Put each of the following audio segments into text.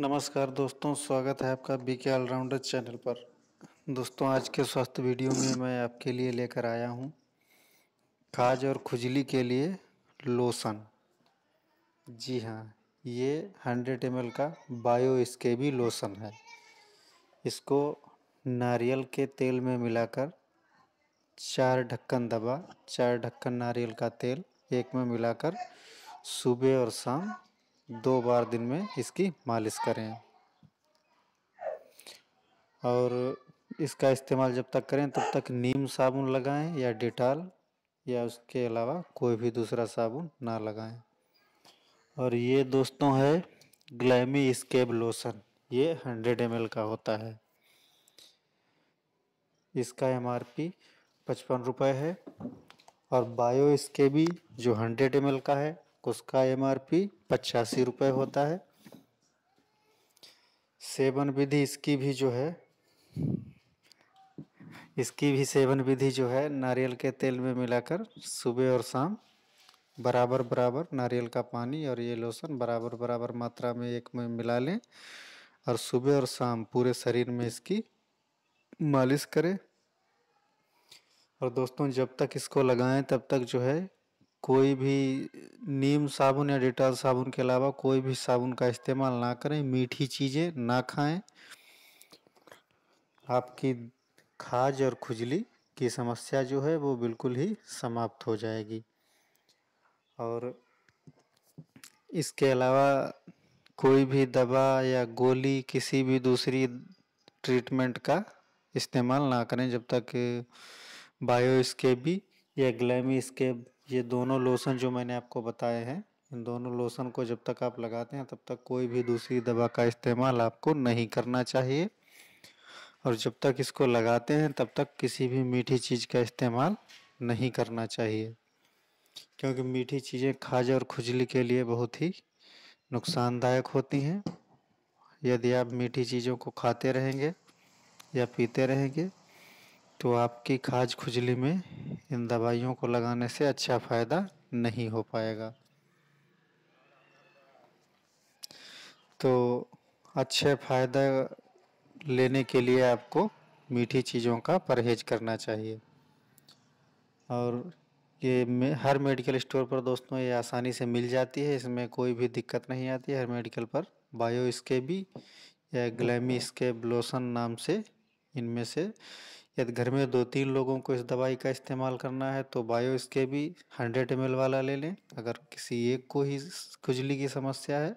नमस्कार दोस्तों स्वागत है आपका बी के ऑलराउंडर चैनल पर दोस्तों आज के स्वास्थ्य वीडियो में मैं आपके लिए लेकर आया हूँ खाज और खुजली के लिए लोशन जी हाँ ये 100 एम का बायो स्केबी लोशन है इसको नारियल के तेल में मिलाकर चार ढक्कन दबा चार ढक्कन नारियल का तेल एक में मिलाकर सुबह और शाम दो बार दिन में इसकी मालिश करें और इसका इस्तेमाल जब तक करें तब तक नीम साबुन लगाएं या डिटॉल या उसके अलावा कोई भी दूसरा साबुन ना लगाएं और ये दोस्तों है ग्लैमी स्केब लोशन ये 100 एम का होता है इसका एम आर पी पचपन रुपये है और बायो स्केबी जो 100 एम का है उसका एम आर पी पचासी रुपये होता है सेवन विधि इसकी भी जो है इसकी भी सेवन विधि जो है नारियल के तेल में मिलाकर सुबह और शाम बराबर बराबर नारियल का पानी और ये लोशन बराबर बराबर मात्रा में एक में मिला लें और सुबह और शाम पूरे शरीर में इसकी मालिश करें और दोस्तों जब तक इसको लगाएं तब तक जो है कोई भी नीम साबुन या डिटॉल साबुन के अलावा कोई भी साबुन का इस्तेमाल ना करें मीठी चीज़ें ना खाएं आपकी खाज और खुजली की समस्या जो है वो बिल्कुल ही समाप्त हो जाएगी और इसके अलावा कोई भी दवा या गोली किसी भी दूसरी ट्रीटमेंट का इस्तेमाल ना करें जब तक बायो भी या ग्लैमी स्केप ये दोनों लोशन जो मैंने आपको बताए हैं इन दोनों लोशन को जब तक आप लगाते हैं तब तक कोई भी दूसरी दवा का इस्तेमाल आपको नहीं करना चाहिए और जब तक इसको लगाते हैं तब तक किसी भी मीठी चीज़ का इस्तेमाल नहीं करना चाहिए क्योंकि मीठी चीज़ें खाज और खुजली के लिए बहुत ही नुकसानदायक होती हैं यदि आप मीठी चीज़ों को खाते रहेंगे या पीते रहेंगे तो आपकी खाज खुजली में इन दवाइयों को लगाने से अच्छा फ़ायदा नहीं हो पाएगा तो अच्छे फ़ायदा लेने के लिए आपको मीठी चीज़ों का परहेज करना चाहिए और ये हर मेडिकल स्टोर पर दोस्तों ये आसानी से मिल जाती है इसमें कोई भी दिक्कत नहीं आती है हर मेडिकल पर बायो इसके भी या ग्लैमी इसके ब्लोसन नाम से इनमें से यदि घर में दो तीन लोगों को इस दवाई का इस्तेमाल करना है तो बायो इसके भी हंड्रेड एम वाला ले लें अगर किसी एक को ही खुजली की समस्या है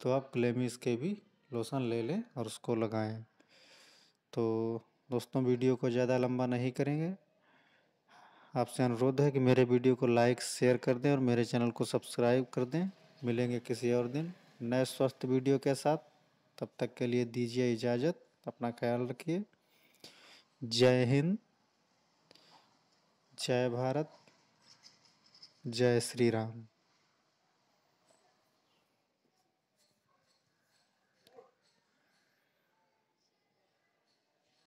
तो आप क्लेमी इसके भी लोशन ले लें और उसको लगाएं तो दोस्तों वीडियो को ज़्यादा लंबा नहीं करेंगे आपसे अनुरोध है कि मेरे वीडियो को लाइक शेयर कर दें और मेरे चैनल को सब्सक्राइब कर दें मिलेंगे किसी और दिन नए स्वस्थ वीडियो के साथ तब तक के लिए दीजिए इजाज़त अपना ख्याल रखिए जय हिंद जय भारत जय श्री राम